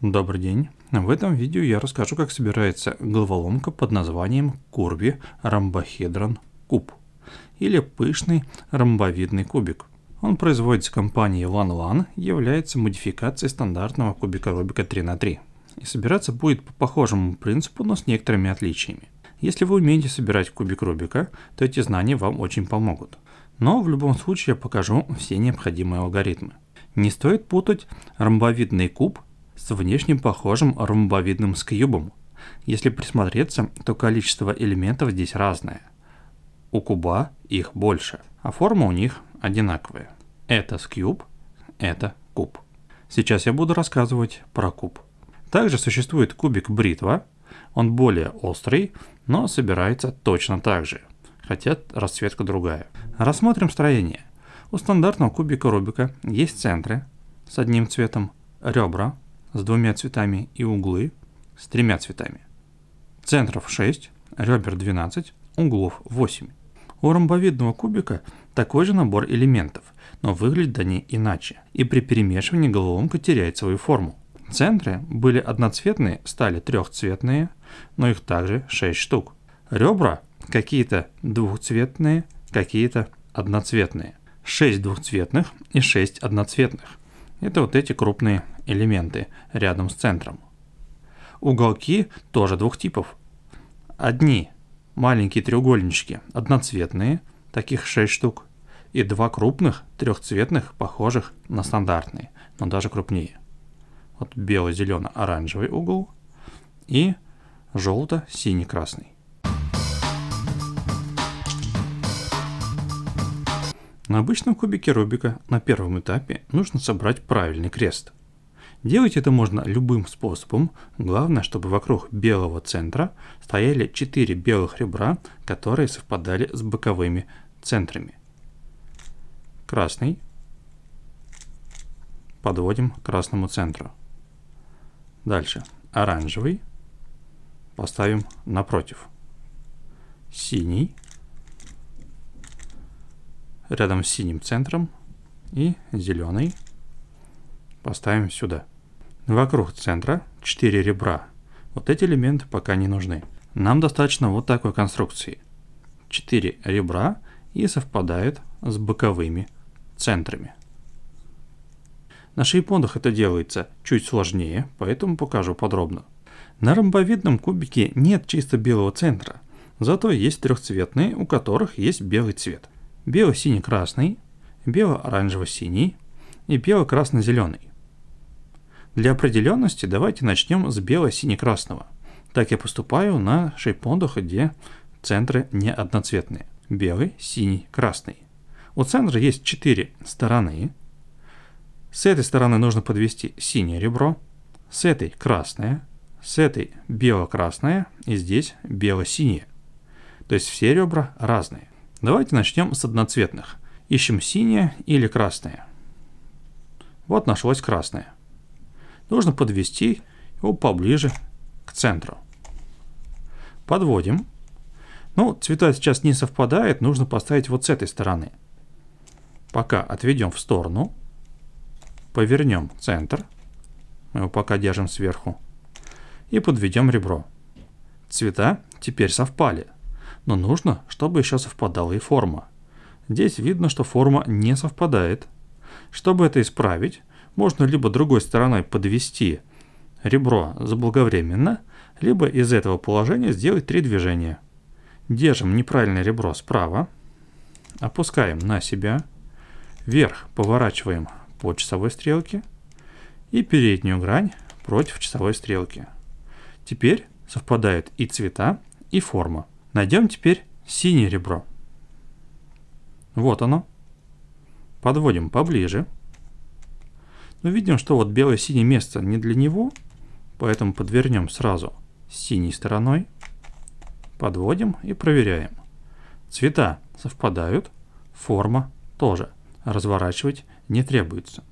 Добрый день! В этом видео я расскажу, как собирается головоломка под названием Корби ромбохедрон куб или пышный ромбовидный кубик. Он производится компанией OneLan, является модификацией стандартного кубика Рубика 3 на 3 и собираться будет по похожему принципу, но с некоторыми отличиями. Если вы умеете собирать кубик Рубика, то эти знания вам очень помогут. Но в любом случае я покажу все необходимые алгоритмы. Не стоит путать ромбовидный куб с внешним похожим ромбовидным скьюбом. Если присмотреться, то количество элементов здесь разное. У куба их больше, а форма у них одинаковая. Это скьюб, это куб. Сейчас я буду рассказывать про куб. Также существует кубик бритва, он более острый, но собирается точно так же, хотя расцветка другая. Рассмотрим строение. У стандартного кубика Рубика есть центры с одним цветом, ребра с двумя цветами и углы с тремя цветами. Центров 6, ребер 12, углов 8. У ромбовидного кубика такой же набор элементов, но выглядят они иначе, и при перемешивании головоломка теряет свою форму. Центры были одноцветные, стали трехцветные, но их также 6 штук. Ребра какие-то двухцветные, какие-то одноцветные. 6 двухцветных и 6 одноцветных. Это вот эти крупные элементы рядом с центром. Уголки тоже двух типов. Одни маленькие треугольнички, одноцветные, таких 6 штук, и два крупных трехцветных, похожих на стандартные, но даже крупнее. Вот бело-зелено-оранжевый угол и желто-синий-красный. На обычном кубике Рубика на первом этапе нужно собрать правильный крест. Делать это можно любым способом, главное, чтобы вокруг белого центра стояли 4 белых ребра, которые совпадали с боковыми центрами. Красный подводим к красному центру. Дальше оранжевый поставим напротив. Синий – рядом с синим центром и зеленый поставим сюда. Вокруг центра 4 ребра. Вот эти элементы пока не нужны. Нам достаточно вот такой конструкции. 4 ребра и совпадают с боковыми центрами. На шейпондах это делается чуть сложнее, поэтому покажу подробно. На ромбовидном кубике нет чисто белого центра, зато есть трехцветные, у которых есть белый цвет бело-синий-красный, бело-оранжево-синий и бело-красно-зеленый. Для определенности давайте начнем с бело-сине-красного. Так я поступаю на шейпондах, где центры не одноцветные. Белый, синий, красный. У центра есть четыре стороны. С этой стороны нужно подвести синее ребро, с этой красное, с этой бело-красное и здесь бело-синее. То есть все ребра разные. Давайте начнем с одноцветных. Ищем синее или красное. Вот нашлось красное. Нужно подвести его поближе к центру. Подводим. Ну, цвета сейчас не совпадают, нужно поставить вот с этой стороны. Пока отведем в сторону. Повернем центр. Мы его пока держим сверху. И подведем ребро. Цвета теперь совпали но нужно, чтобы еще совпадала и форма. Здесь видно, что форма не совпадает. Чтобы это исправить, можно либо другой стороной подвести ребро заблаговременно, либо из этого положения сделать три движения. Держим неправильное ребро справа, опускаем на себя, вверх поворачиваем по часовой стрелке и переднюю грань против часовой стрелки. Теперь совпадают и цвета, и форма. Найдем теперь синее ребро. Вот оно. Подводим поближе. Но ну, видим, что вот белое-синее место не для него, поэтому подвернем сразу синей стороной. Подводим и проверяем. Цвета совпадают, форма тоже. Разворачивать не требуется.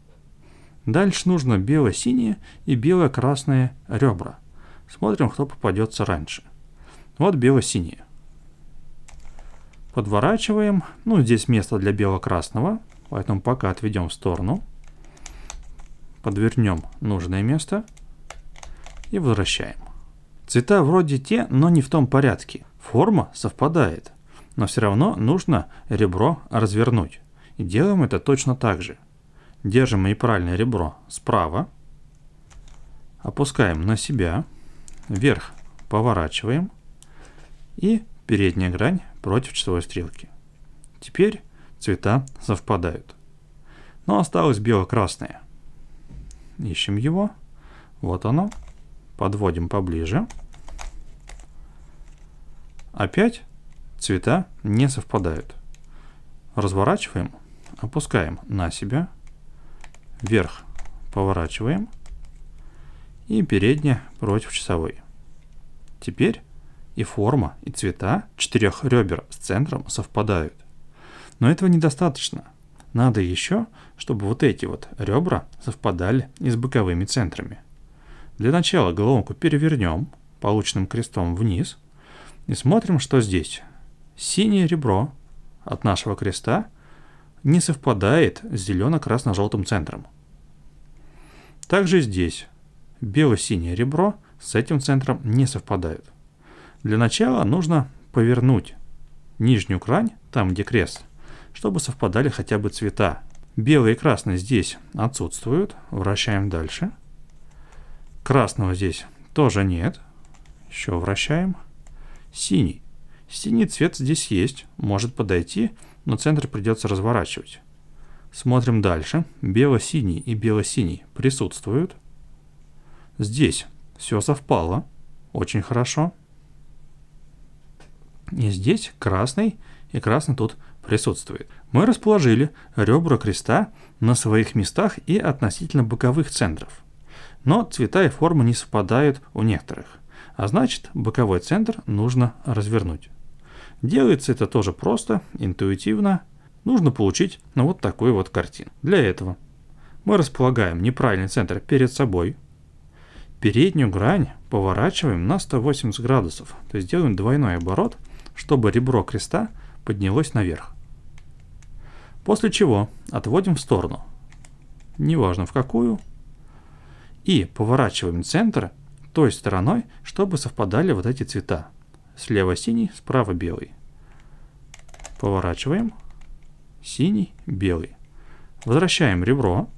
Дальше нужно бело-синие и бело-красные ребра. Смотрим, кто попадется раньше. Вот бело синее подворачиваем. Ну, здесь место для бело-красного, поэтому пока отведем в сторону. Подвернем нужное место и возвращаем. Цвета вроде те, но не в том порядке. Форма совпадает, но все равно нужно ребро развернуть. И делаем это точно так же. Держим и правильное ребро справа, опускаем на себя, вверх поворачиваем и передняя грань против часовой стрелки. Теперь цвета совпадают. Но осталось бело-красное. Ищем его. Вот оно. Подводим поближе. Опять цвета не совпадают. Разворачиваем, опускаем на себя, вверх поворачиваем и передняя против часовой. Теперь и форма, и цвета четырех ребер с центром совпадают. Но этого недостаточно. Надо еще, чтобы вот эти вот ребра совпадали и с боковыми центрами. Для начала головку перевернем полученным крестом вниз и смотрим, что здесь. Синее ребро от нашего креста не совпадает с зелено-красно-желтым центром. Также здесь бело-синее ребро с этим центром не совпадает. Для начала нужно повернуть нижнюю крань, там где крест, чтобы совпадали хотя бы цвета. Белый и красный здесь отсутствуют, вращаем дальше. Красного здесь тоже нет, еще вращаем. Синий. Синий цвет здесь есть, может подойти, но центр придется разворачивать. Смотрим дальше. Бело-синий и бело-синий присутствуют. Здесь все совпало. Очень хорошо. И здесь красный и красный тут присутствует. Мы расположили ребра креста на своих местах и относительно боковых центров. Но цвета и формы не совпадают у некоторых, а значит боковой центр нужно развернуть. Делается это тоже просто, интуитивно. Нужно получить ну, вот такую вот картину. Для этого мы располагаем неправильный центр перед собой. Переднюю грань поворачиваем на 180 градусов, то есть делаем двойной оборот – чтобы ребро креста поднялось наверх. После чего отводим в сторону, неважно в какую, и поворачиваем центр той стороной, чтобы совпадали вот эти цвета. Слева синий, справа белый. Поворачиваем. Синий, белый. Возвращаем ребро.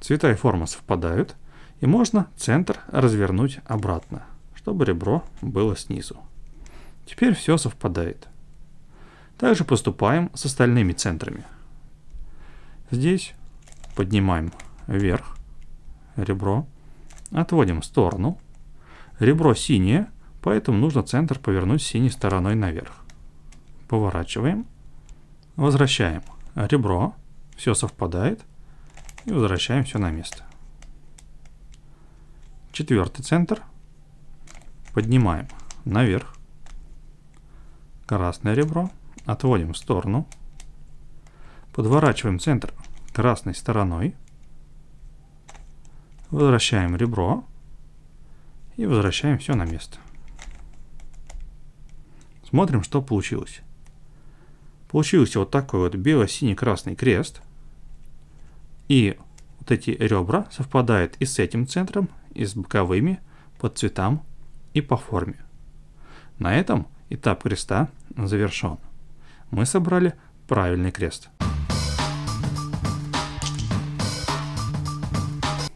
Цвета и форма совпадают. И можно центр развернуть обратно, чтобы ребро было снизу. Теперь все совпадает. Также поступаем с остальными центрами. Здесь поднимаем вверх ребро, отводим в сторону. Ребро синее, поэтому нужно центр повернуть синей стороной наверх. Поворачиваем, возвращаем ребро, все совпадает, и возвращаем все на место. Четвертый центр поднимаем наверх, красное ребро, отводим в сторону, подворачиваем центр красной стороной, возвращаем ребро и возвращаем все на место. Смотрим, что получилось. Получился вот такой вот бело-синий-красный крест. И вот эти ребра совпадают и с этим центром, и с боковыми, по цветам и по форме. На этом этап креста завершен. Мы собрали правильный крест.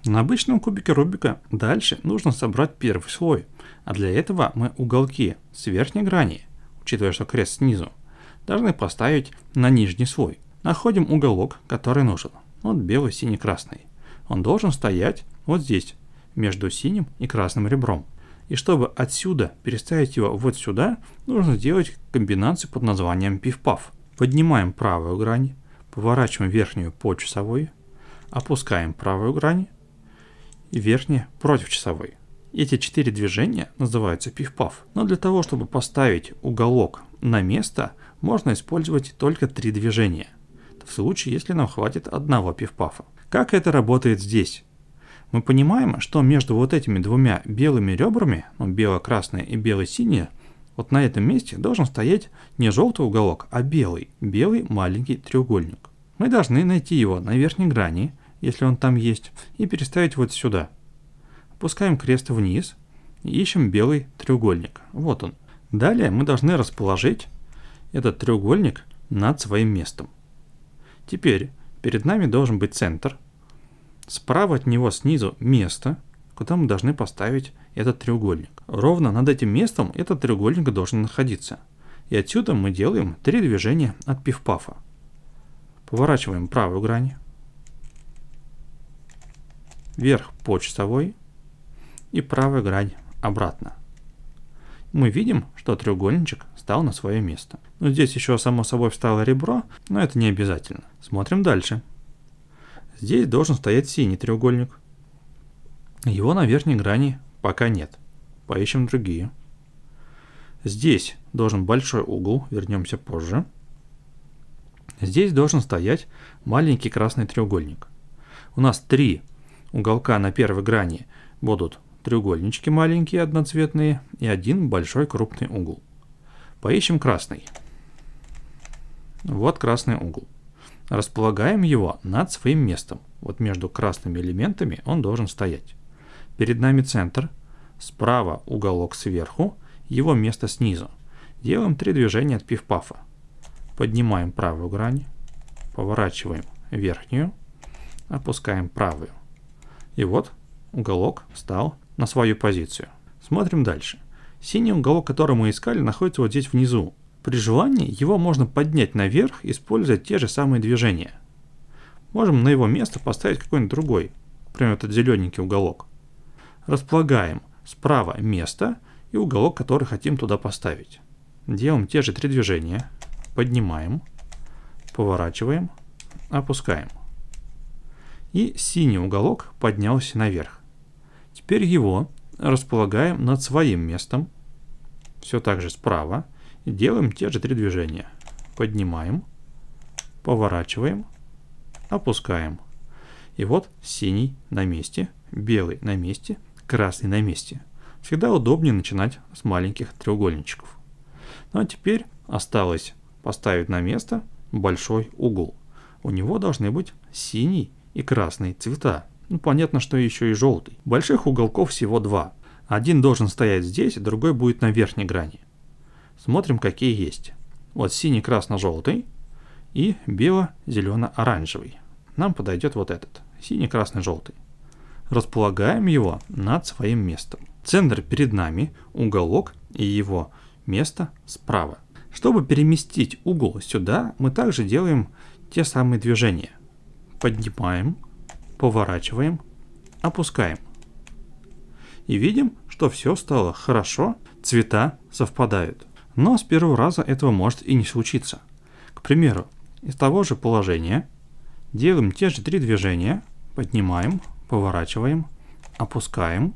На обычном кубике Рубика дальше нужно собрать первый слой, а для этого мы уголки с верхней грани, учитывая, что крест снизу, должны поставить на нижний слой. Находим уголок, который нужен. Вот белый, синий, красный. Он должен стоять вот здесь, между синим и красным ребром. И чтобы отсюда переставить его вот сюда, нужно сделать комбинацию под названием пиф-паф. Поднимаем правую грань, поворачиваем верхнюю по часовой, опускаем правую грань и верхнюю против часовой. Эти четыре движения называются пиф-паф. Но для того, чтобы поставить уголок на место, можно использовать только три движения. В случае, если нам хватит одного пиф-пафа. Как это работает здесь? мы понимаем, что между вот этими двумя белыми ребрами, ну, бело красные и бело синие вот на этом месте должен стоять не желтый уголок, а белый, белый маленький треугольник. Мы должны найти его на верхней грани, если он там есть, и переставить вот сюда. Опускаем крест вниз и ищем белый треугольник. Вот он. Далее мы должны расположить этот треугольник над своим местом. Теперь перед нами должен быть центр – Справа от него снизу место, куда мы должны поставить этот треугольник. Ровно над этим местом этот треугольник должен находиться. И отсюда мы делаем три движения от пиф-пафа. Поворачиваем правую грань, вверх по часовой и правая грань обратно. Мы видим, что треугольничек стал на свое место. Но здесь еще само собой встало ребро, но это не обязательно. Смотрим дальше. Здесь должен стоять синий треугольник. Его на верхней грани пока нет. Поищем другие. Здесь должен большой угол, вернемся позже. Здесь должен стоять маленький красный треугольник. У нас три уголка на первой грани будут треугольнички маленькие одноцветные и один большой крупный угол. Поищем красный. Вот красный угол. Располагаем его над своим местом. Вот между красными элементами он должен стоять. Перед нами центр, справа уголок сверху, его место снизу. Делаем три движения от пиф-пафа. Поднимаем правую грань, поворачиваем верхнюю, опускаем правую. И вот уголок встал на свою позицию. Смотрим дальше. Синий уголок, который мы искали, находится вот здесь внизу, при желании его можно поднять наверх, используя те же самые движения. Можем на его место поставить какой-нибудь другой, например, этот зелененький уголок. Располагаем справа место и уголок, который хотим туда поставить. Делаем те же три движения. Поднимаем, поворачиваем, опускаем. И синий уголок поднялся наверх. Теперь его располагаем над своим местом. Все так же справа делаем те же три движения. Поднимаем, поворачиваем, опускаем. И вот синий на месте, белый на месте, красный на месте. Всегда удобнее начинать с маленьких треугольничков. Ну а теперь осталось поставить на место большой угол. У него должны быть синий и красный цвета. Ну понятно, что еще и желтый. Больших уголков всего два. Один должен стоять здесь, другой будет на верхней грани. Смотрим, какие есть. Вот синий, красно-желтый и бело-зелено-оранжевый. Нам подойдет вот этот, синий, красный, желтый. Располагаем его над своим местом. Центр перед нами, уголок и его место справа. Чтобы переместить угол сюда, мы также делаем те самые движения. Поднимаем, поворачиваем, опускаем. И видим, что все стало хорошо, цвета совпадают. Но с первого раза этого может и не случиться. К примеру, из того же положения делаем те же три движения, поднимаем, поворачиваем, опускаем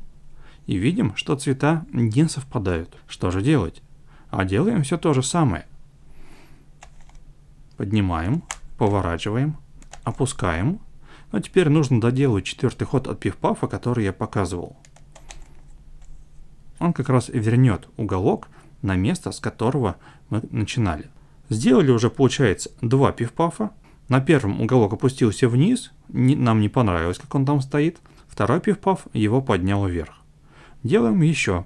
и видим, что цвета не совпадают. Что же делать? А делаем все то же самое. Поднимаем, поворачиваем, опускаем. Но теперь нужно доделать четвертый ход от пифпафа, который я показывал. Он как раз вернет уголок на место, с которого мы начинали. Сделали уже, получается, два пивпафа. На первом уголок опустился вниз, не, нам не понравилось, как он там стоит. Второй пивпаф его поднял вверх. Делаем еще.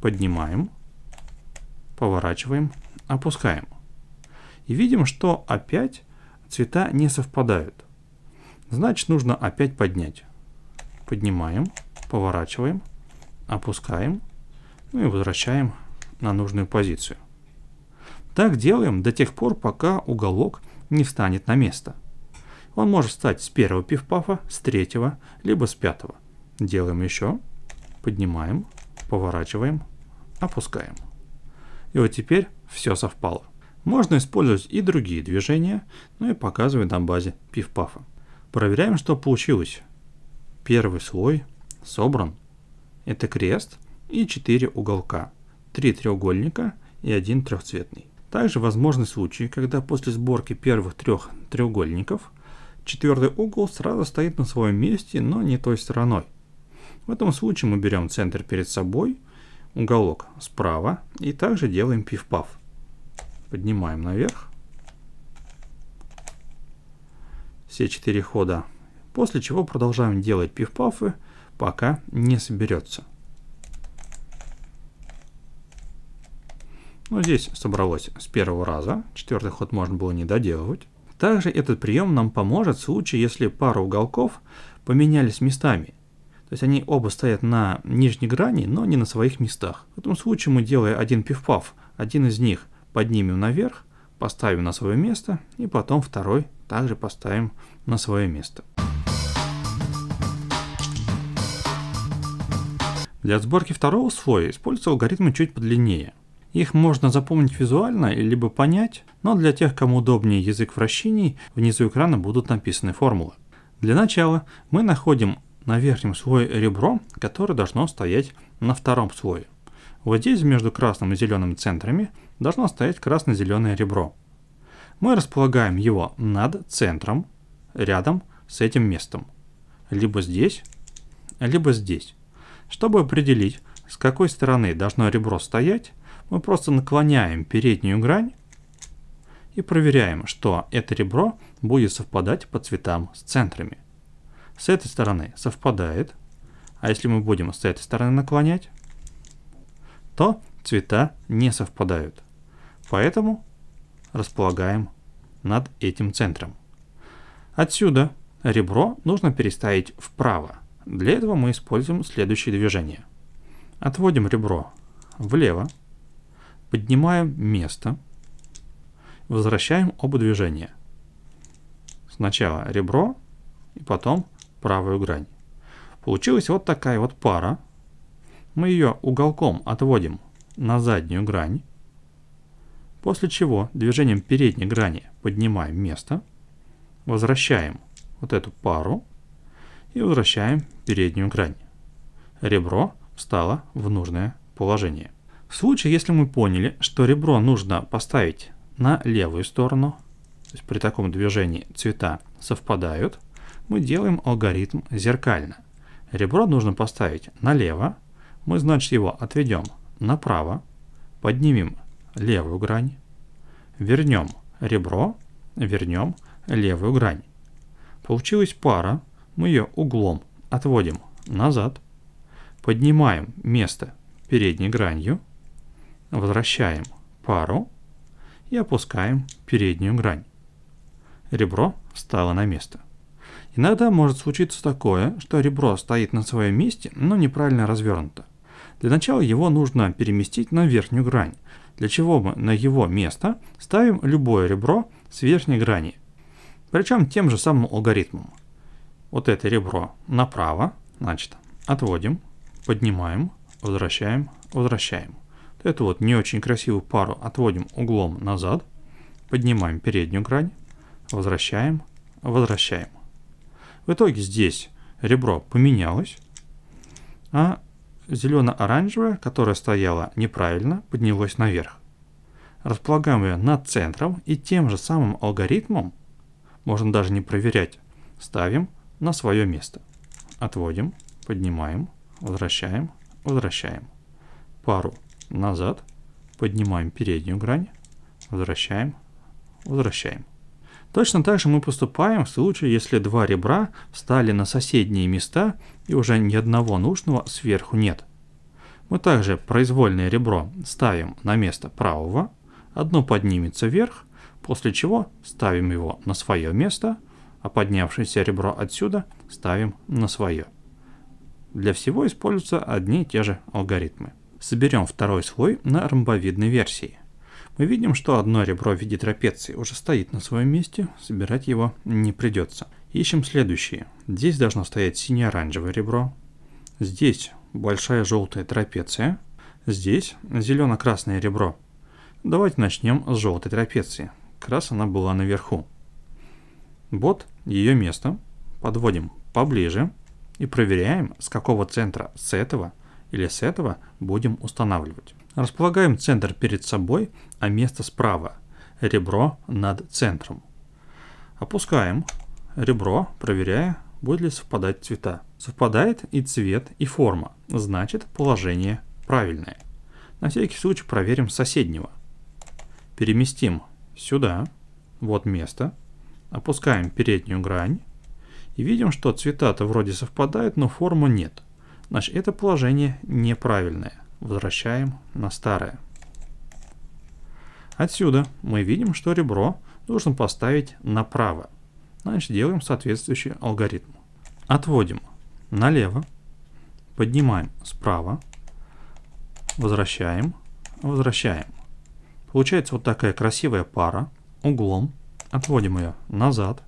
Поднимаем, поворачиваем, опускаем. И видим, что опять цвета не совпадают. Значит, нужно опять поднять. Поднимаем, поворачиваем, опускаем, ну и возвращаем на нужную позицию. Так делаем до тех пор, пока уголок не встанет на место. Он может встать с первого пивпафа, с третьего, либо с пятого. Делаем еще, поднимаем, поворачиваем, опускаем. И вот теперь все совпало. Можно использовать и другие движения, ну и показываю на базе пивпафа. Проверяем, что получилось. Первый слой собран. Это крест и 4 уголка три треугольника и один трехцветный. Также возможны случаи, когда после сборки первых трех треугольников четвертый угол сразу стоит на своем месте, но не той стороной. В этом случае мы берем центр перед собой, уголок справа и также делаем пиф-паф. Поднимаем наверх. Все четыре хода. После чего продолжаем делать пиф-пафы, пока не соберется. Ну, здесь собралось с первого раза. Четвертый ход можно было не доделывать. Также этот прием нам поможет в случае, если пара уголков поменялись местами. То есть они оба стоят на нижней грани, но не на своих местах. В этом случае мы, делая один пиф-паф, один из них поднимем наверх, поставим на свое место, и потом второй также поставим на свое место. Для сборки второго слоя используется алгоритм чуть подлиннее – их можно запомнить визуально, либо понять, но для тех, кому удобнее язык вращений, внизу экрана будут написаны формулы. Для начала мы находим на верхнем слое ребро, которое должно стоять на втором слое. Вот здесь между красным и зеленым центрами должно стоять красно-зеленое ребро. Мы располагаем его над центром, рядом с этим местом. Либо здесь, либо здесь. Чтобы определить, с какой стороны должно ребро стоять, мы просто наклоняем переднюю грань и проверяем, что это ребро будет совпадать по цветам с центрами. С этой стороны совпадает, а если мы будем с этой стороны наклонять, то цвета не совпадают. Поэтому располагаем над этим центром. Отсюда ребро нужно переставить вправо. Для этого мы используем следующее движение. Отводим ребро влево, Поднимаем место. Возвращаем оба движения. Сначала ребро и потом правую грань. Получилась вот такая вот пара. Мы ее уголком отводим на заднюю грань. После чего движением передней грани поднимаем место. Возвращаем вот эту пару. И возвращаем переднюю грань. Ребро встало в нужное положение. В случае, если мы поняли, что ребро нужно поставить на левую сторону, то есть при таком движении цвета совпадают, мы делаем алгоритм зеркально. Ребро нужно поставить налево, мы, значит, его отведем направо, поднимем левую грань, вернем ребро, вернем левую грань. Получилась пара, мы ее углом отводим назад, поднимаем место передней гранью, Возвращаем пару и опускаем переднюю грань. Ребро стало на место. Иногда может случиться такое, что ребро стоит на своем месте, но неправильно развернуто. Для начала его нужно переместить на верхнюю грань, для чего мы на его место ставим любое ребро с верхней грани. Причем тем же самым алгоритмом. Вот это ребро направо, значит, отводим, поднимаем, возвращаем, возвращаем эту вот не очень красивую пару отводим углом назад, поднимаем переднюю грань, возвращаем, возвращаем. В итоге здесь ребро поменялось, а зелено-оранжевое, которое стояло неправильно, поднялось наверх. Располагаем ее над центром и тем же самым алгоритмом, можно даже не проверять, ставим на свое место. Отводим, поднимаем, возвращаем, возвращаем. Пару назад, поднимаем переднюю грань, возвращаем, возвращаем. Точно так же мы поступаем в случае, если два ребра встали на соседние места и уже ни одного нужного сверху нет. Мы также произвольное ребро ставим на место правого, одно поднимется вверх, после чего ставим его на свое место, а поднявшееся ребро отсюда ставим на свое. Для всего используются одни и те же алгоритмы. Соберем второй слой на ромбовидной версии. Мы видим, что одно ребро в виде трапеции уже стоит на своем месте, собирать его не придется. Ищем следующие. Здесь должно стоять сине-оранжевое ребро. Здесь большая желтая трапеция. Здесь зелено-красное ребро. Давайте начнем с желтой трапеции. Как раз она была наверху. Вот ее место. Подводим поближе и проверяем, с какого центра с этого – или с этого будем устанавливать. Располагаем центр перед собой, а место справа, ребро над центром. Опускаем ребро, проверяя, будет ли совпадать цвета. Совпадает и цвет, и форма, значит положение правильное. На всякий случай проверим соседнего. Переместим сюда, вот место, опускаем переднюю грань и видим, что цвета-то вроде совпадают, но форму нет. Значит, это положение неправильное. Возвращаем на старое. Отсюда мы видим, что ребро нужно поставить направо. Значит, делаем соответствующий алгоритм. Отводим налево, поднимаем справа, возвращаем, возвращаем. Получается вот такая красивая пара углом. Отводим ее назад,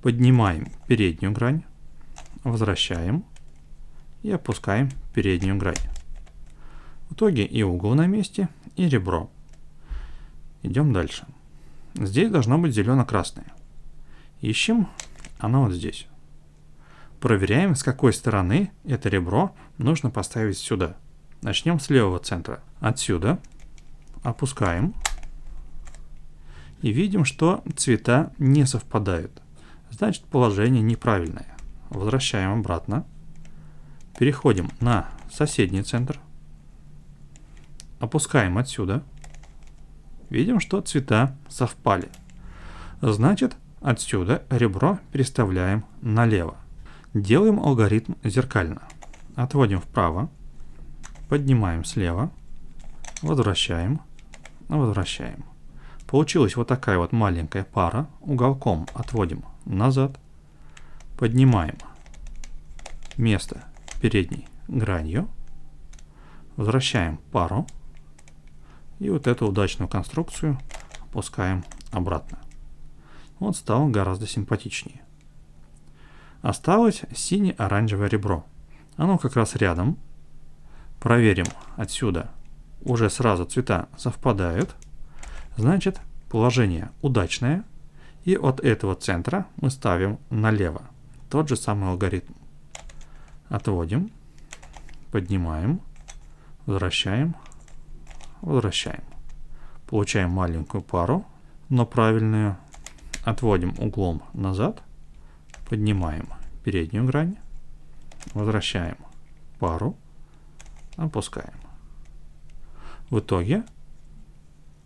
поднимаем переднюю грань, возвращаем, и опускаем переднюю грань. В итоге и угол на месте, и ребро. Идем дальше. Здесь должно быть зелено-красное. Ищем, оно вот здесь. Проверяем, с какой стороны это ребро нужно поставить сюда. Начнем с левого центра. Отсюда опускаем и видим, что цвета не совпадают. Значит, положение неправильное. Возвращаем обратно. Переходим на соседний центр. Опускаем отсюда. Видим, что цвета совпали. Значит, отсюда ребро переставляем налево. Делаем алгоритм зеркально. Отводим вправо. Поднимаем слева. Возвращаем. Возвращаем. Получилась вот такая вот маленькая пара. Уголком отводим назад. Поднимаем место передней гранью. Возвращаем пару. И вот эту удачную конструкцию опускаем обратно. Он стал гораздо симпатичнее. Осталось сине-оранжевое ребро. Оно как раз рядом. Проверим отсюда. Уже сразу цвета совпадают. Значит, положение удачное. И от этого центра мы ставим налево. Тот же самый алгоритм. Отводим. Поднимаем. Возвращаем. Возвращаем. Получаем маленькую пару, но правильную. Отводим углом назад. Поднимаем переднюю грань. Возвращаем пару. Опускаем. В итоге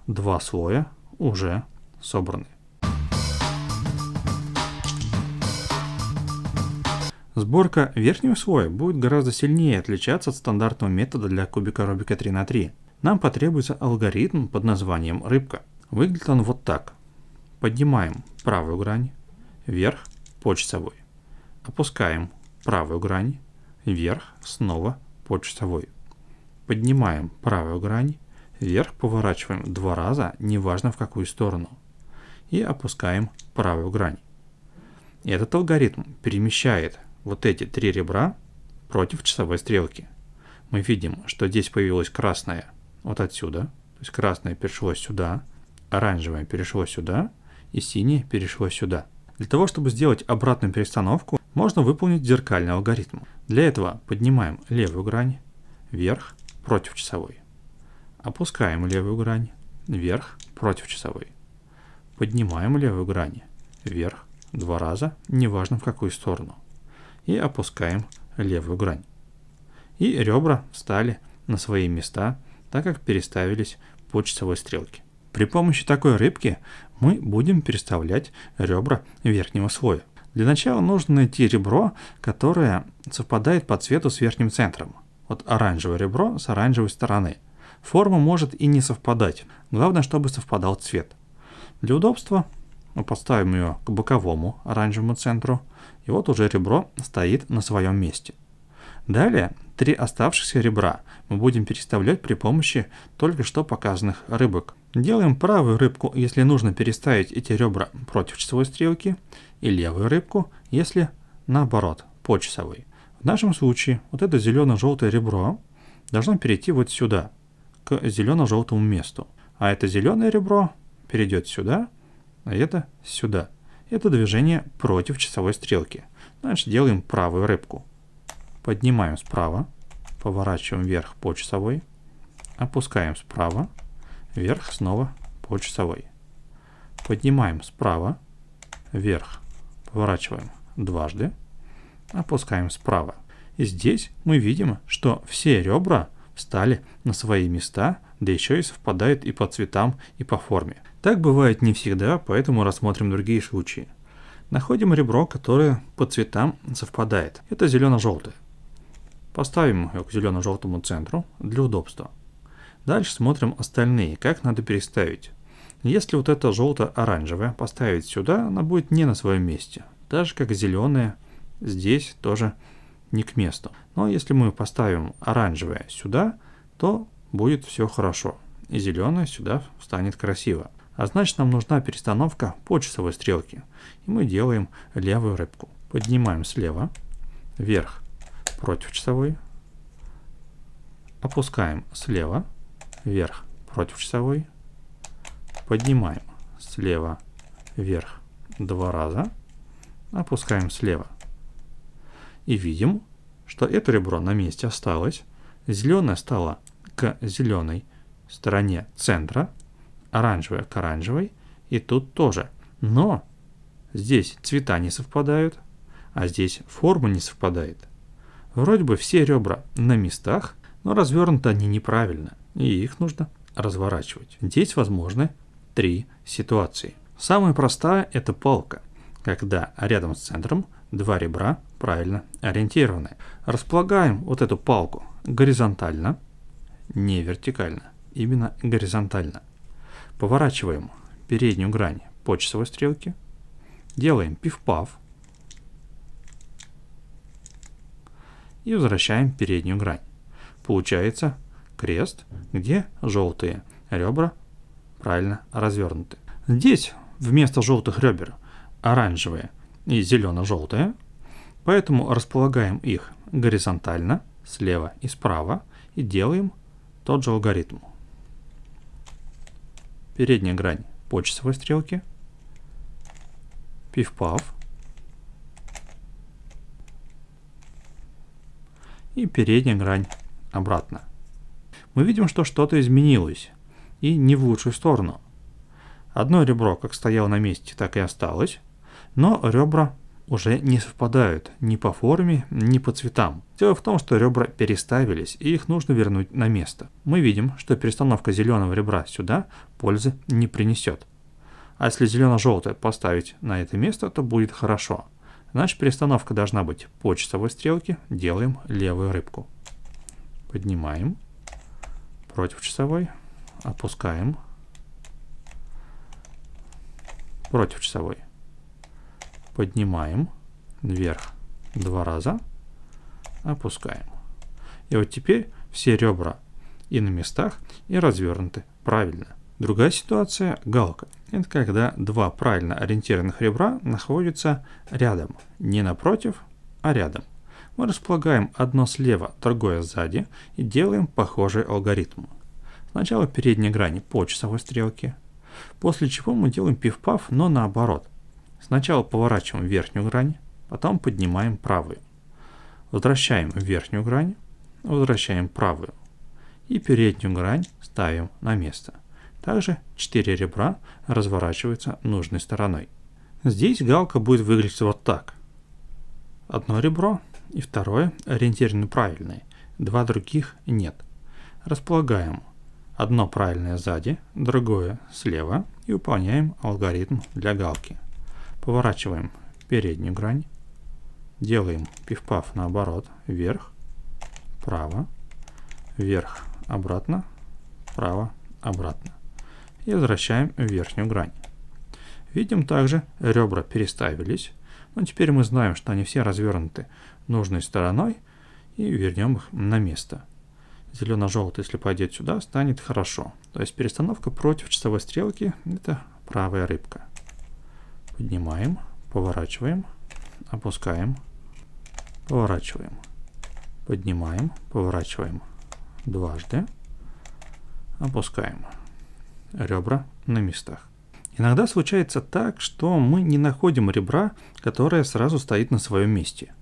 два слоя уже собраны. Сборка верхнего слоя будет гораздо сильнее отличаться от стандартного метода для кубика Рубика 3 на 3. Нам потребуется алгоритм под названием «рыбка». Выглядит он вот так. Поднимаем правую грань, вверх, по часовой. Опускаем правую грань, вверх, снова по часовой. Поднимаем правую грань, вверх поворачиваем два раза, неважно в какую сторону. И опускаем правую грань. Этот алгоритм перемещает вот эти три ребра против часовой стрелки. Мы видим, что здесь появилось красное вот отсюда, то есть красное перешло сюда, оранжевое перешло сюда и синее перешло сюда. Для того, чтобы сделать обратную перестановку, можно выполнить зеркальный алгоритм. Для этого поднимаем левую грань вверх против часовой. Опускаем левую грань вверх против часовой. Поднимаем левую грань вверх два раза, неважно в какую сторону и опускаем левую грань. И ребра встали на свои места, так как переставились по часовой стрелке. При помощи такой рыбки мы будем переставлять ребра верхнего слоя. Для начала нужно найти ребро, которое совпадает по цвету с верхним центром. Вот оранжевое ребро с оранжевой стороны. Форма может и не совпадать, главное, чтобы совпадал цвет. Для удобства мы поставим ее к боковому оранжевому центру – и вот уже ребро стоит на своем месте. Далее три оставшихся ребра мы будем переставлять при помощи только что показанных рыбок. Делаем правую рыбку, если нужно переставить эти ребра против часовой стрелки, и левую рыбку, если наоборот, по часовой. В нашем случае вот это зелено-желтое ребро должно перейти вот сюда, к зелено-желтому месту. А это зеленое ребро перейдет сюда, а это сюда. Это движение против часовой стрелки. Значит, делаем правую рыбку. Поднимаем справа, поворачиваем вверх по часовой, опускаем справа, вверх снова по часовой. Поднимаем справа, вверх, поворачиваем дважды, опускаем справа. И здесь мы видим, что все ребра встали на свои места, да еще и совпадают и по цветам, и по форме. Так бывает не всегда, поэтому рассмотрим другие случаи. Находим ребро, которое по цветам совпадает. Это зелено-желтое. Поставим ее к зелено-желтому центру для удобства. Дальше смотрим остальные, как надо переставить. Если вот это желто-оранжевое поставить сюда, она будет не на своем месте. Так как зеленое здесь тоже не к месту. Но если мы поставим оранжевое сюда, то будет все хорошо. И зеленое сюда станет красиво. А значит, нам нужна перестановка по часовой стрелке. И мы делаем левую рыбку. Поднимаем слева, вверх против часовой. Опускаем слева, вверх против часовой. Поднимаем слева, вверх два раза. Опускаем слева. И видим, что это ребро на месте осталось. Зеленое стало к зеленой стороне центра оранжевая к оранжевой, и тут тоже. Но здесь цвета не совпадают, а здесь форма не совпадает. Вроде бы все ребра на местах, но развернуты они неправильно, и их нужно разворачивать. Здесь возможны три ситуации. Самая простая – это палка, когда рядом с центром два ребра правильно ориентированы. Располагаем вот эту палку горизонтально, не вертикально, именно горизонтально – Поворачиваем переднюю грань по часовой стрелке. Делаем пиф-паф. И возвращаем переднюю грань. Получается крест, где желтые ребра правильно развернуты. Здесь вместо желтых ребер оранжевые и зелено-желтые, поэтому располагаем их горизонтально, слева и справа и делаем тот же алгоритм передняя грань по часовой стрелке, пиф-паф и передняя грань обратно. Мы видим, что что-то изменилось и не в лучшую сторону. Одно ребро как стояло на месте, так и осталось, но ребра уже не совпадают ни по форме, ни по цветам. Дело в том, что ребра переставились, и их нужно вернуть на место. Мы видим, что перестановка зеленого ребра сюда пользы не принесет. А если зелено-желтое поставить на это место, то будет хорошо. значит перестановка должна быть по часовой стрелке. Делаем левую рыбку. Поднимаем. Против часовой. Опускаем. Против часовой поднимаем вверх два раза, опускаем. И вот теперь все ребра и на местах, и развернуты правильно. Другая ситуация – галка. Это когда два правильно ориентированных ребра находятся рядом. Не напротив, а рядом. Мы располагаем одно слева, другое сзади и делаем похожий алгоритм. Сначала передние грани по часовой стрелке, после чего мы делаем пиф-паф, но наоборот – Сначала поворачиваем верхнюю грань, потом поднимаем правую. Возвращаем верхнюю грань, возвращаем правую. И переднюю грань ставим на место. Также 4 ребра разворачиваются нужной стороной. Здесь галка будет выглядеть вот так. Одно ребро и второе ориентированы правильные, два других нет. Располагаем одно правильное сзади, другое слева и выполняем алгоритм для галки. Поворачиваем переднюю грань. Делаем пиф-паф наоборот. Вверх, право, вверх, обратно, право, обратно. И возвращаем верхнюю грань. Видим также, ребра переставились. Но теперь мы знаем, что они все развернуты нужной стороной. И вернем их на место. Зелено-желтый, если пойдет сюда, станет хорошо. То есть перестановка против часовой стрелки – это правая рыбка. Поднимаем, поворачиваем, опускаем, поворачиваем. Поднимаем, поворачиваем дважды, опускаем. Ребра на местах. Иногда случается так, что мы не находим ребра, которое сразу стоит на своем месте.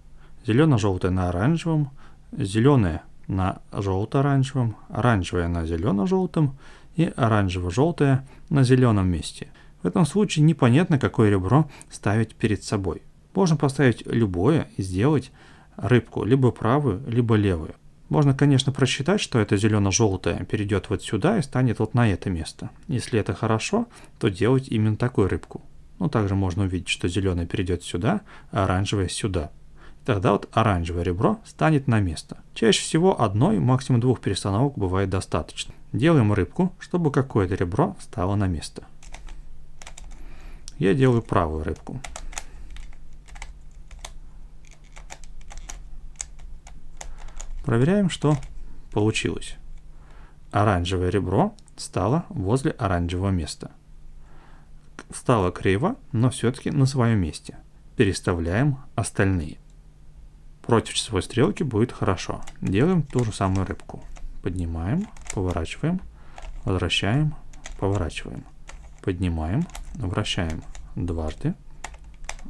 Зелено-желтое на оранжевом, зеленое на желто-оранжевом, оранжевое на зелено-желтом и оранжево-желтое на зеленом месте – в этом случае непонятно, какое ребро ставить перед собой. Можно поставить любое и сделать рыбку, либо правую, либо левую. Можно, конечно, просчитать, что это зелено-желтое перейдет вот сюда и станет вот на это место. Если это хорошо, то делать именно такую рыбку. Но также можно увидеть, что зеленое перейдет сюда, а оранжевое сюда. Тогда вот оранжевое ребро станет на место. Чаще всего одной, максимум двух перестановок бывает достаточно. Делаем рыбку, чтобы какое-то ребро стало на место я делаю правую рыбку. Проверяем, что получилось. Оранжевое ребро стало возле оранжевого места. Стало криво, но все-таки на своем месте. Переставляем остальные. Против часовой стрелки будет хорошо. Делаем ту же самую рыбку. Поднимаем, поворачиваем, возвращаем, поворачиваем поднимаем, вращаем дважды,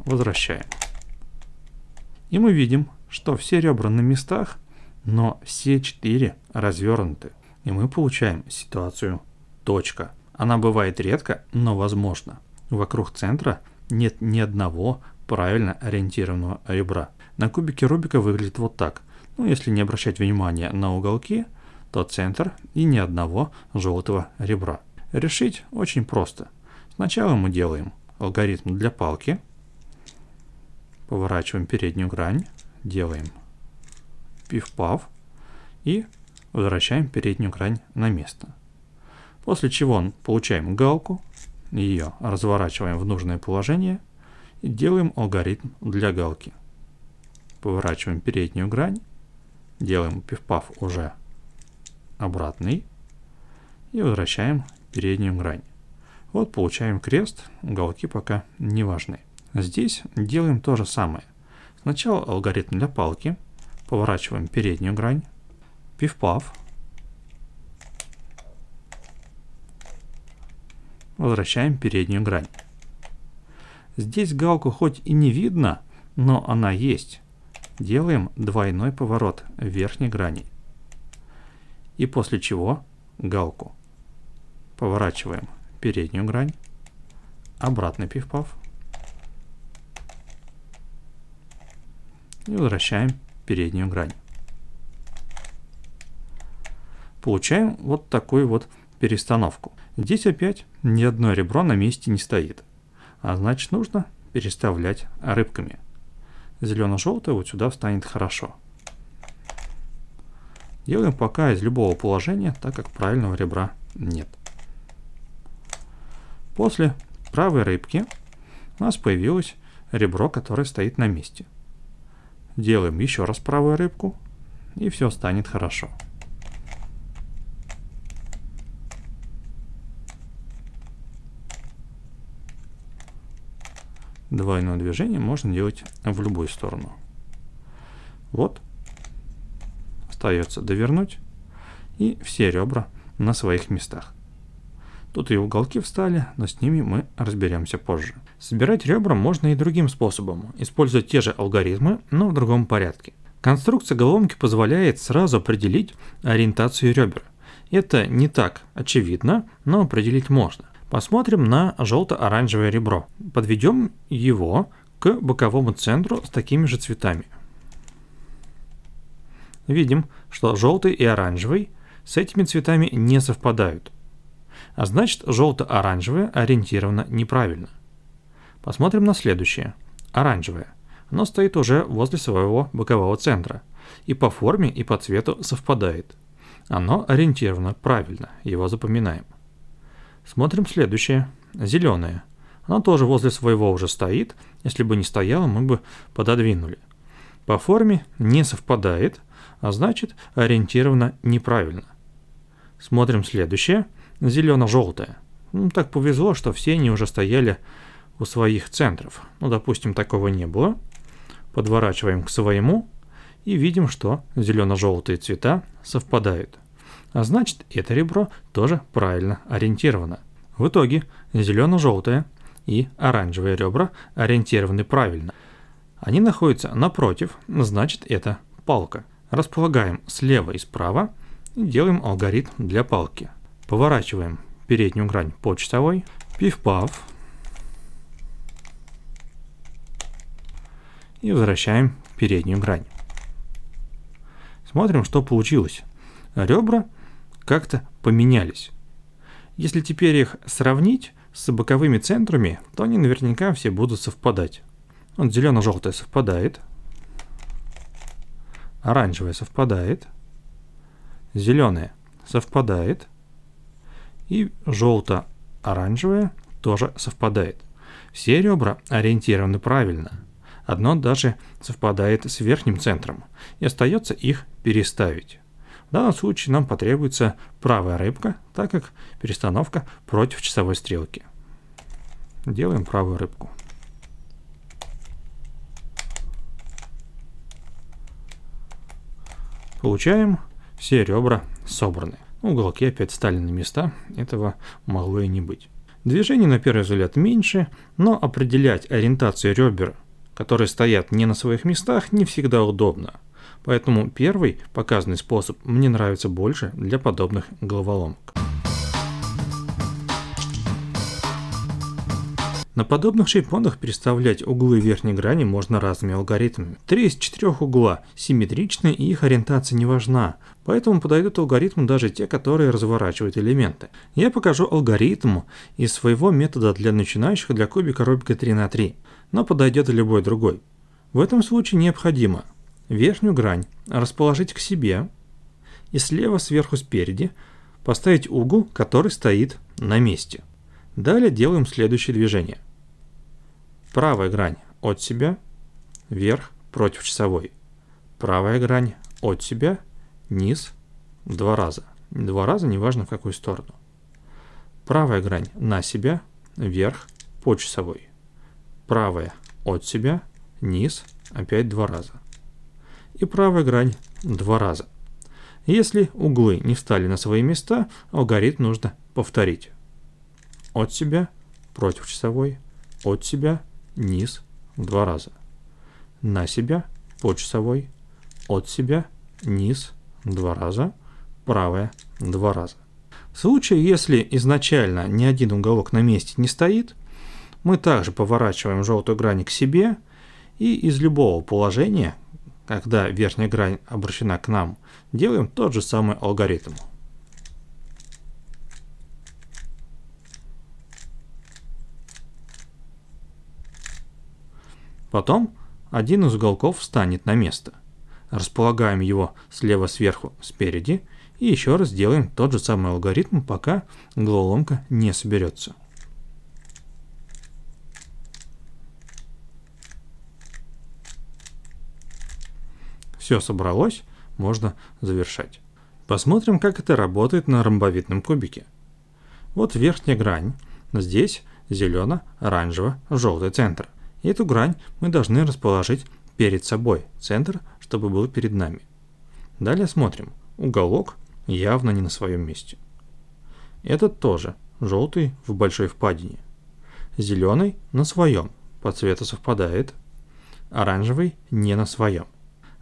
возвращаем. И мы видим, что все ребра на местах, но все четыре развернуты. И мы получаем ситуацию точка. Она бывает редко, но возможно. Вокруг центра нет ни одного правильно ориентированного ребра. На кубике Рубика выглядит вот так. Ну, если не обращать внимания на уголки, то центр и ни одного желтого ребра. Решить очень просто. Сначала мы делаем алгоритм для палки, поворачиваем переднюю грань, делаем пиф-пав и возвращаем переднюю грань на место. После чего получаем галку, ее разворачиваем в нужное положение и делаем алгоритм для галки. Поворачиваем переднюю грань, делаем пиф-пав уже обратный и возвращаем переднюю грань. Вот получаем крест, уголки пока не важны. Здесь делаем то же самое. Сначала алгоритм для палки, поворачиваем переднюю грань, пиф-паф, возвращаем переднюю грань. Здесь галку хоть и не видно, но она есть. Делаем двойной поворот верхней грани. И после чего галку. Поворачиваем переднюю грань. Обратный пиф-паф. И возвращаем переднюю грань. Получаем вот такую вот перестановку. Здесь опять ни одно ребро на месте не стоит. А значит нужно переставлять рыбками. Зелено-желтое вот сюда встанет хорошо. Делаем пока из любого положения, так как правильного ребра нет. После правой рыбки у нас появилось ребро, которое стоит на месте. Делаем еще раз правую рыбку, и все станет хорошо. Двойное движение можно делать в любую сторону. Вот. Остается довернуть. И все ребра на своих местах. Тут и уголки встали, но с ними мы разберемся позже. Собирать ребра можно и другим способом, используя те же алгоритмы, но в другом порядке. Конструкция головоломки позволяет сразу определить ориентацию ребер. Это не так очевидно, но определить можно. Посмотрим на желто-оранжевое ребро. Подведем его к боковому центру с такими же цветами. Видим, что желтый и оранжевый с этими цветами не совпадают. А значит, желто-оранжевое ориентировано неправильно. Посмотрим на следующее. Оранжевое. Оно стоит уже возле своего бокового центра. И по форме, и по цвету совпадает. Оно ориентировано правильно, его запоминаем. Смотрим следующее. Зеленое. Оно тоже возле своего уже стоит. Если бы не стояло, мы бы пододвинули. По форме не совпадает, а значит ориентировано неправильно. Смотрим следующее зелено-желтая. Ну, так повезло, что все они уже стояли у своих центров. Ну, допустим, такого не было. Подворачиваем к своему и видим, что зелено-желтые цвета совпадают. А значит, это ребро тоже правильно ориентировано. В итоге зелено-желтое и оранжевые ребра ориентированы правильно. Они находятся напротив, значит это палка. Располагаем слева и справа и делаем алгоритм для палки. Поворачиваем переднюю грань по часовой. Пиф-паф. И возвращаем переднюю грань. Смотрим, что получилось. Ребра как-то поменялись. Если теперь их сравнить с боковыми центрами, то они наверняка все будут совпадать. Вот зелено-желтое совпадает. Оранжевое совпадает. Зеленое совпадает и желто-оранжевое тоже совпадает. Все ребра ориентированы правильно. Одно даже совпадает с верхним центром, и остается их переставить. В данном случае нам потребуется правая рыбка, так как перестановка против часовой стрелки. Делаем правую рыбку. Получаем все ребра собраны. Ну, уголки опять стали на места, этого могло и не быть. Движение на первый взгляд меньше, но определять ориентацию ребер, которые стоят не на своих местах, не всегда удобно. Поэтому первый показанный способ мне нравится больше для подобных головоломок. На подобных шейпонах переставлять углы верхней грани можно разными алгоритмами. Три из четырех угла симметричны и их ориентация не важна, поэтому подойдут алгоритмы даже те, которые разворачивают элементы. Я покажу алгоритм из своего метода для начинающих для кубика Рубика 3 на 3 но подойдет и любой другой. В этом случае необходимо верхнюю грань расположить к себе и слева сверху спереди поставить угол, который стоит на месте. Далее делаем следующее движение. Правая грань от себя, вверх, против часовой. Правая грань от себя, низ, два раза. Два раза, неважно в какую сторону. Правая грань на себя, вверх, по часовой. Правая от себя, низ, опять два раза. И правая грань два раза. Если углы не встали на свои места, алгоритм нужно повторить от себя, против часовой, от себя, низ, два раза. На себя, по часовой, от себя, низ, два раза, правая, два раза. В случае, если изначально ни один уголок на месте не стоит, мы также поворачиваем желтую грань к себе и из любого положения, когда верхняя грань обращена к нам, делаем тот же самый алгоритм. Потом один из уголков встанет на место. Располагаем его слева сверху, спереди, и еще раз делаем тот же самый алгоритм, пока головоломка не соберется. Все собралось, можно завершать. Посмотрим, как это работает на ромбовидном кубике. Вот верхняя грань, здесь зелено-оранжево-желтый центр – и эту грань мы должны расположить перед собой, центр, чтобы был перед нами. Далее смотрим. Уголок явно не на своем месте. Этот тоже, желтый в большой впадине. Зеленый на своем, по цвету совпадает. Оранжевый не на своем.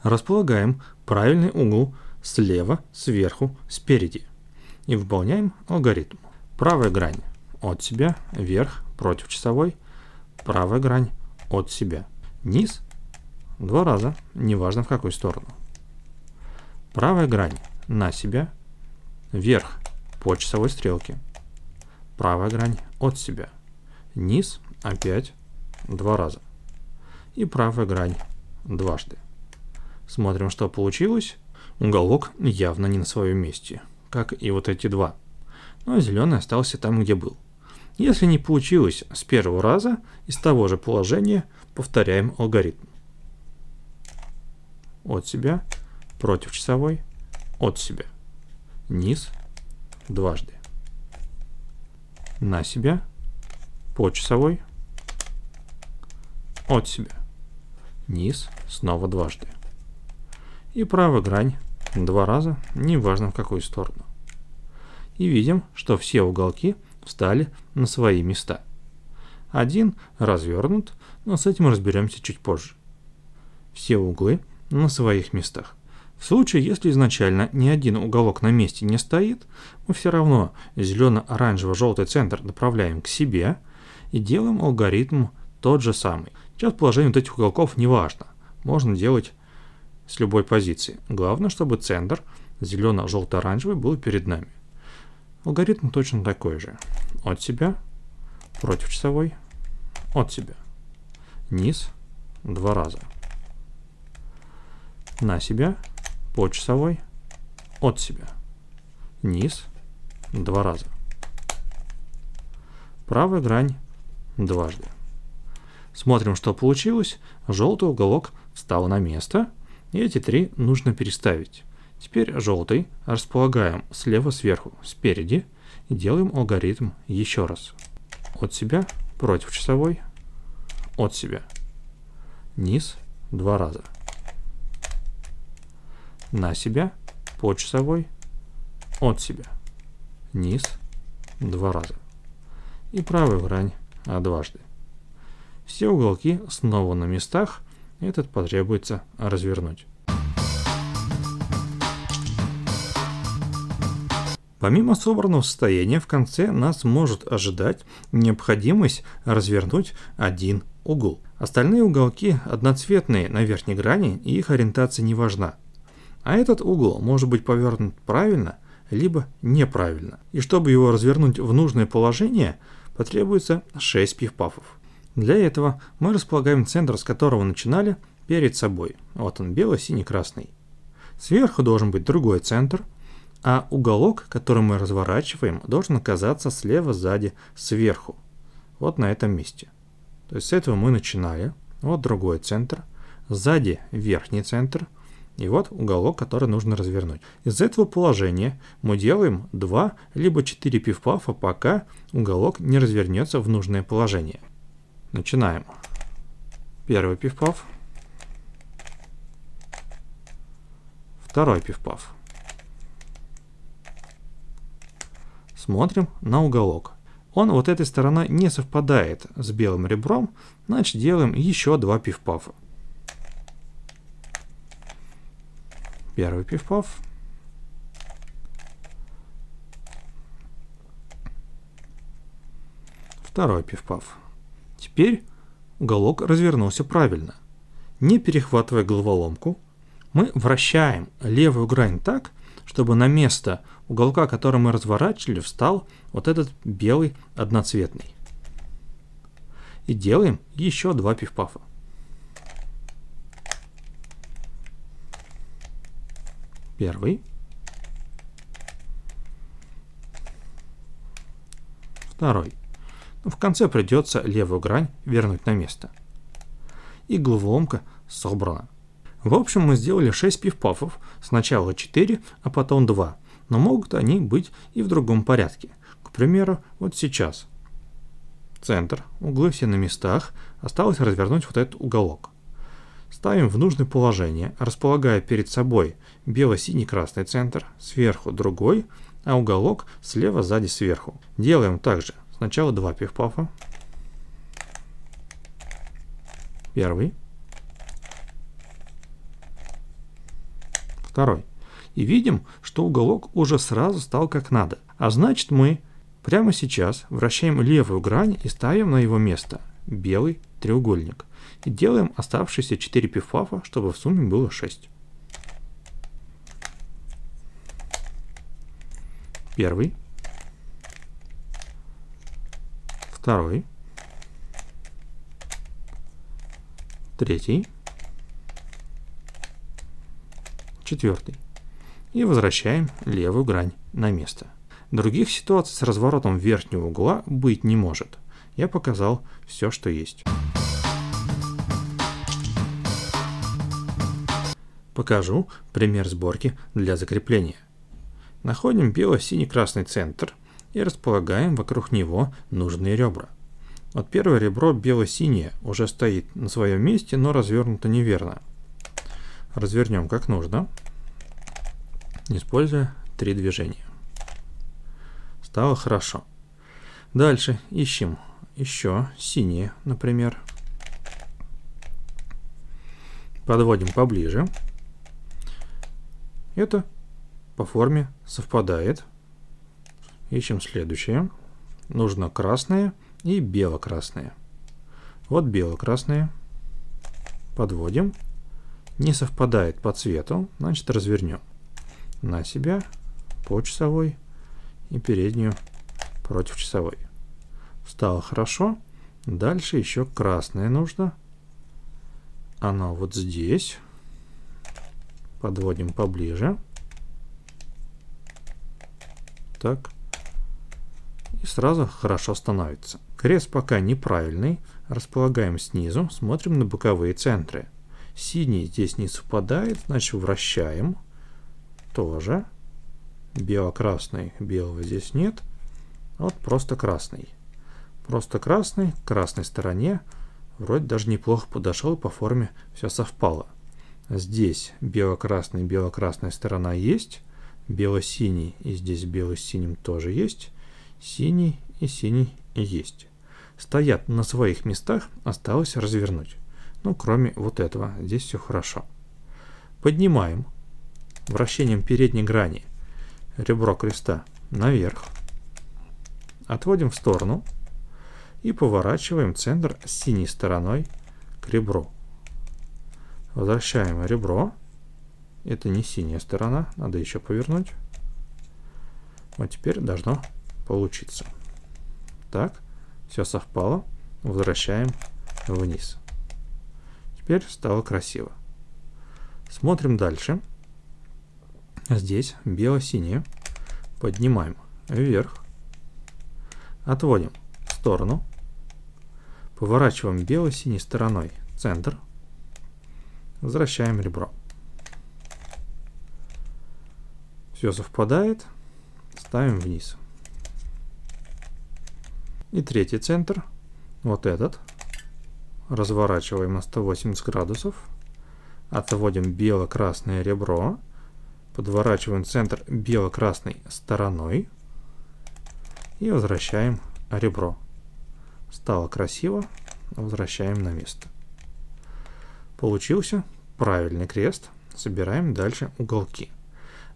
Располагаем правильный угол слева, сверху, спереди. И выполняем алгоритм. Правая грань от себя, вверх, против часовой. Правая грань от себя. Низ два раза, неважно в какую сторону. Правая грань на себя, вверх по часовой стрелке. Правая грань от себя. Низ опять два раза. И правая грань дважды. Смотрим, что получилось. Уголок явно не на своем месте, как и вот эти два. Ну Но зеленый остался там, где был. Если не получилось с первого раза, из того же положения повторяем алгоритм. От себя, против часовой, от себя. Низ, дважды. На себя, по часовой, от себя. Низ, снова дважды. И правая грань два раза, неважно в какую сторону. И видим, что все уголки – встали на свои места. Один развернут, но с этим разберемся чуть позже. Все углы на своих местах. В случае, если изначально ни один уголок на месте не стоит, мы все равно зелено-оранжево-желтый центр направляем к себе и делаем алгоритм тот же самый. Сейчас положение вот этих уголков не важно. Можно делать с любой позиции. Главное, чтобы центр зелено-желто-оранжевый был перед нами. Алгоритм точно такой же. От себя, против часовой, от себя. Низ два раза. На себя, по часовой, от себя. Низ два раза. Правая грань дважды. Смотрим, что получилось. Желтый уголок встал на место, и эти три нужно переставить. Теперь желтый располагаем слева сверху, спереди, и делаем алгоритм еще раз. От себя, против часовой, от себя. Низ два раза. На себя, по часовой, от себя. Низ два раза. И правую грань а дважды. Все уголки снова на местах, этот потребуется развернуть. Помимо собранного состояния, в конце нас может ожидать необходимость развернуть один угол. Остальные уголки одноцветные на верхней грани, и их ориентация не важна. А этот угол может быть повернут правильно, либо неправильно. И чтобы его развернуть в нужное положение, потребуется 6 пифпафов. Для этого мы располагаем центр, с которого начинали, перед собой. Вот он бело синий, красный. Сверху должен быть другой центр – а уголок, который мы разворачиваем, должен оказаться слева, сзади, сверху. Вот на этом месте. То есть с этого мы начинали. Вот другой центр. Сзади верхний центр. И вот уголок, который нужно развернуть. Из этого положения мы делаем 2 либо 4 пивпафа, пока уголок не развернется в нужное положение. Начинаем. Первый пивпаф. Второй пифпаф. Смотрим на уголок. Он вот этой стороной не совпадает с белым ребром, значит делаем еще два пифпафа. Первый пивпаф, Второй пивпаф. Теперь уголок развернулся правильно. Не перехватывая головоломку, мы вращаем левую грань так, чтобы на место уголка, который мы разворачивали, встал вот этот белый одноцветный. И делаем еще два пифпафа. Первый. Второй. Но ну, в конце придется левую грань вернуть на место. И Игловоломка собрана. В общем, мы сделали 6 пивпафов, сначала 4, а потом 2, но могут они быть и в другом порядке. К примеру, вот сейчас. Центр, углы все на местах, осталось развернуть вот этот уголок. Ставим в нужное положение, располагая перед собой бело-синий-красный центр, сверху другой, а уголок слева сзади сверху. Делаем также сначала два пивпафа. Первый. второй. И видим, что уголок уже сразу стал как надо. А значит мы прямо сейчас вращаем левую грань и ставим на его место белый треугольник. И делаем оставшиеся 4 пифафа, чтобы в сумме было 6. Первый. Второй. Третий. четвертый. И возвращаем левую грань на место. Других ситуаций с разворотом верхнего угла быть не может. Я показал все, что есть. Покажу пример сборки для закрепления. Находим бело-синий-красный центр и располагаем вокруг него нужные ребра. Вот первое ребро бело-синее уже стоит на своем месте, но развернуто неверно развернем как нужно, используя три движения. Стало хорошо. Дальше ищем еще синие, например. Подводим поближе. Это по форме совпадает. Ищем следующее. Нужно красные и бело-красные. Вот бело-красные. Подводим не совпадает по цвету, значит развернем на себя по часовой и переднюю против часовой. Стало хорошо. Дальше еще красное нужно. Оно вот здесь. Подводим поближе. Так. И сразу хорошо становится. Крест пока неправильный. Располагаем снизу, смотрим на боковые центры. Синий здесь не совпадает, значит вращаем. Тоже. Бело-красный, белого здесь нет. Вот просто красный. Просто красный, красной стороне. Вроде даже неплохо подошел, по форме все совпало. Здесь бело-красный, бело-красная сторона есть. Бело-синий и здесь белый синим тоже есть. Синий и синий есть. Стоят на своих местах, осталось развернуть. Ну, кроме вот этого. Здесь все хорошо. Поднимаем вращением передней грани ребро креста наверх. Отводим в сторону и поворачиваем центр синей стороной к ребру. Возвращаем ребро. Это не синяя сторона, надо еще повернуть. Вот теперь должно получиться. Так, все совпало. Возвращаем вниз. Теперь стало красиво. Смотрим дальше. Здесь бело-синее. Поднимаем вверх. Отводим в сторону. Поворачиваем бело-синей стороной центр. Возвращаем ребро. Все совпадает. Ставим вниз. И третий центр, вот этот, разворачиваем на 180 градусов, отводим бело-красное ребро, подворачиваем центр бело-красной стороной и возвращаем ребро. Стало красиво, возвращаем на место. Получился правильный крест. Собираем дальше уголки.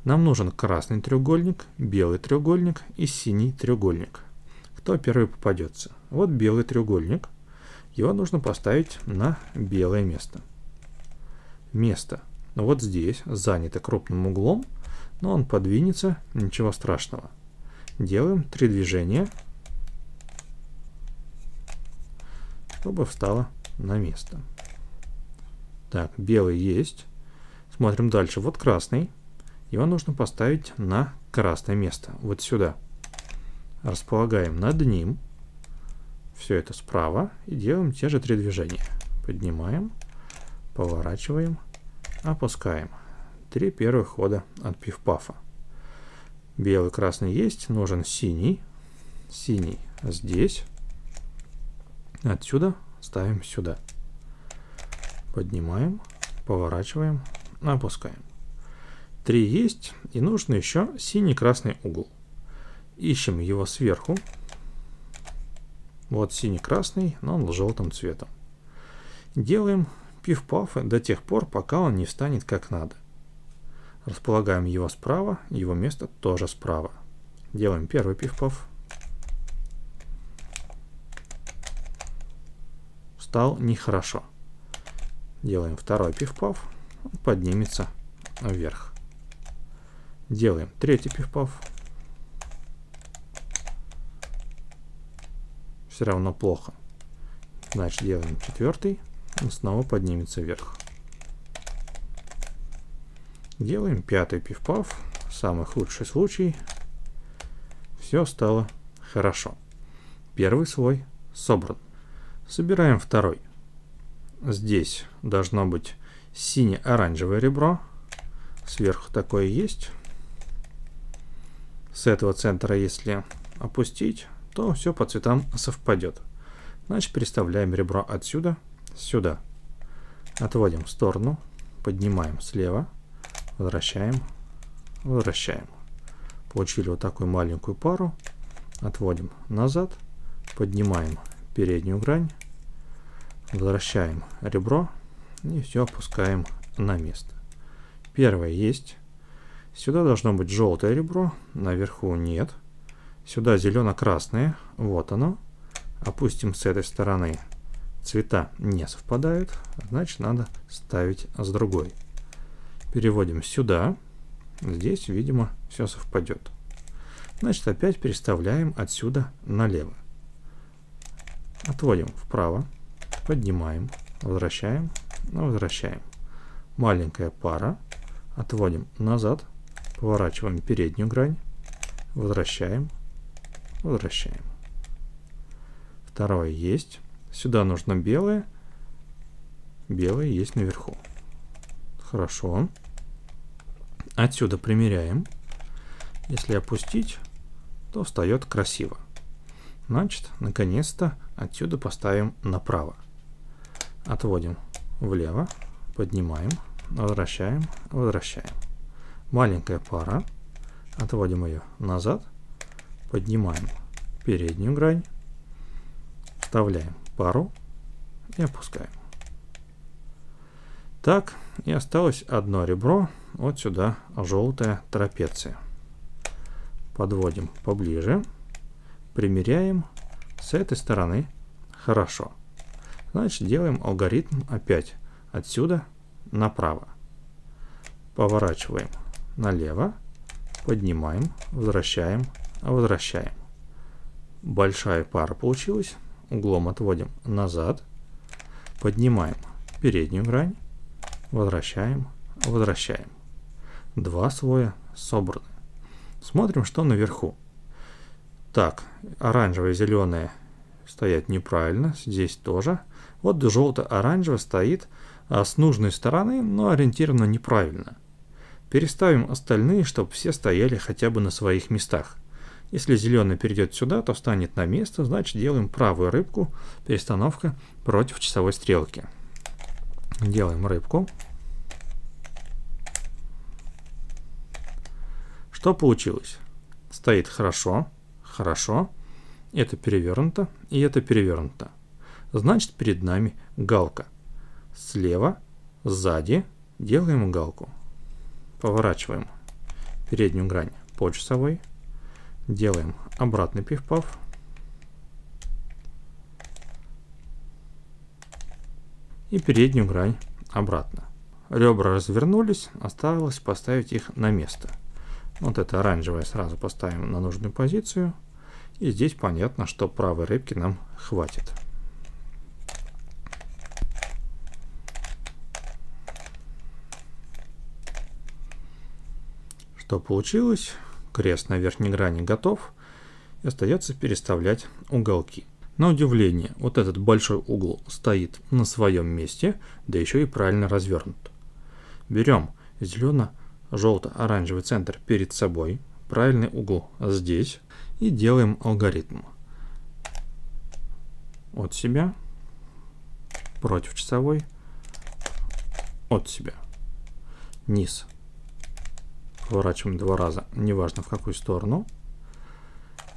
Нам нужен красный треугольник, белый треугольник и синий треугольник. Кто первый попадется? Вот белый треугольник – его нужно поставить на белое место. Место ну вот здесь занято крупным углом, но он подвинется, ничего страшного. Делаем три движения, чтобы встало на место. Так, белый есть. Смотрим дальше. Вот красный. Его нужно поставить на красное место. Вот сюда. Располагаем над ним все это справа и делаем те же три движения. Поднимаем, поворачиваем, опускаем. Три первых хода от пифпафа. Белый, красный есть, нужен синий. Синий здесь. Отсюда ставим сюда. Поднимаем, поворачиваем, опускаем. Три есть, и нужен еще синий-красный угол. Ищем его сверху, вот синий-красный, но он желтым цветом. Делаем пиф-пафы до тех пор, пока он не встанет как надо. Располагаем его справа, его место тоже справа. Делаем первый пиф-паф. Встал нехорошо. Делаем второй пиф-паф, поднимется вверх. Делаем третий пиф-паф. все равно плохо. Значит, делаем четвертый, он снова поднимется вверх. Делаем пятый пиф-паф, самый худший случай. Все стало хорошо. Первый слой собран. Собираем второй. Здесь должно быть сине-оранжевое ребро. Сверху такое есть. С этого центра, если опустить, то все по цветам совпадет. Значит, переставляем ребро отсюда сюда. Отводим в сторону, поднимаем слева, возвращаем, возвращаем. Получили вот такую маленькую пару. Отводим назад, поднимаем переднюю грань, возвращаем ребро и все опускаем на место. Первое есть. Сюда должно быть желтое ребро, наверху нет. Нет. Сюда зелено-красные. Вот оно. Опустим с этой стороны. Цвета не совпадают. Значит, надо ставить с другой. Переводим сюда. Здесь, видимо, все совпадет. Значит, опять переставляем отсюда налево. Отводим вправо. Поднимаем. Возвращаем. Возвращаем. Маленькая пара. Отводим назад. Поворачиваем переднюю грань. Возвращаем. Возвращаем. Второе есть. Сюда нужно белое. Белое есть наверху. Хорошо. Отсюда примеряем. Если опустить, то встает красиво. Значит, наконец-то отсюда поставим направо. Отводим влево, поднимаем, возвращаем, возвращаем. Маленькая пара. Отводим ее назад – Поднимаем переднюю грань, вставляем пару и опускаем. Так, и осталось одно ребро, вот сюда, желтая трапеция. Подводим поближе, примеряем с этой стороны хорошо. Значит, делаем алгоритм опять отсюда направо. Поворачиваем налево, поднимаем, возвращаем Возвращаем. Большая пара получилась. Углом отводим назад. Поднимаем переднюю грань. Возвращаем. Возвращаем. Два слоя собраны. Смотрим, что наверху. Так, оранжевое и зеленое стоят неправильно. Здесь тоже. Вот желто-оранжево стоит а с нужной стороны, но ориентировано неправильно. Переставим остальные, чтобы все стояли хотя бы на своих местах. Если зеленый перейдет сюда, то встанет на место, значит делаем правую рыбку, перестановка против часовой стрелки. Делаем рыбку. Что получилось? Стоит хорошо, хорошо, это перевернуто и это перевернуто. Значит перед нами галка. Слева, сзади делаем галку. Поворачиваем переднюю грань по часовой Делаем обратный пиф-паф. И переднюю грань обратно. Ребра развернулись, осталось поставить их на место. Вот это оранжевое сразу поставим на нужную позицию. И здесь понятно, что правой рыбки нам хватит. Что получилось? Крест на верхней грани готов. И остается переставлять уголки. На удивление, вот этот большой угол стоит на своем месте, да еще и правильно развернут. Берем зелено-желто-оранжевый центр перед собой, правильный угол здесь и делаем алгоритм. От себя, против часовой, от себя, низ Поворачиваем два раза, неважно в какую сторону,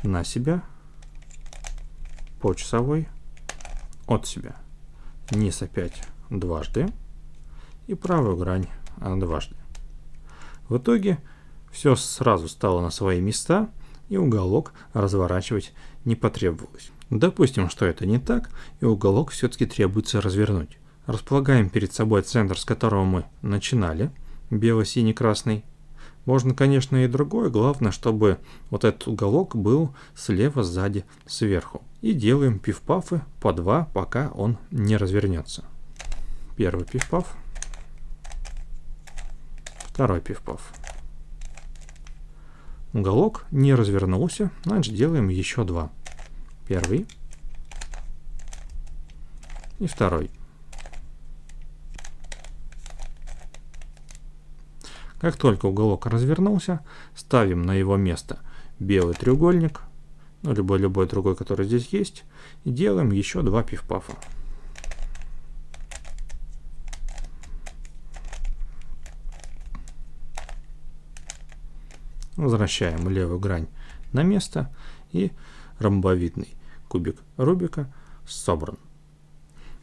на себя, по часовой, от себя. Низ опять дважды и правую грань а, дважды. В итоге все сразу стало на свои места и уголок разворачивать не потребовалось. Допустим, что это не так, и уголок все-таки требуется развернуть. Располагаем перед собой центр, с которого мы начинали, бело-синий-красный, можно, конечно, и другое, главное, чтобы вот этот уголок был слева, сзади, сверху. И делаем пиф-пафы по два, пока он не развернется. Первый пиф-паф, второй пиф-паф. Уголок не развернулся, значит делаем еще два. Первый и второй. Как только уголок развернулся, ставим на его место белый треугольник, ну, либо любой другой, который здесь есть, и делаем еще два пиф-пафа. Возвращаем левую грань на место и ромбовидный кубик Рубика собран.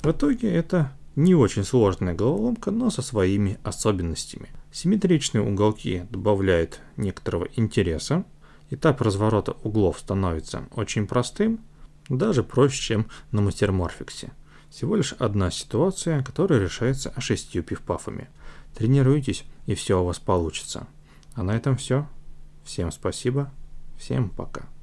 В итоге это не очень сложная головоломка, но со своими особенностями. Симметричные уголки добавляют некоторого интереса. Этап разворота углов становится очень простым, даже проще, чем на мастерморфиксе. Всего лишь одна ситуация, которая решается шестью пивпафами. Тренируйтесь, и все у вас получится. А на этом все. Всем спасибо. Всем пока.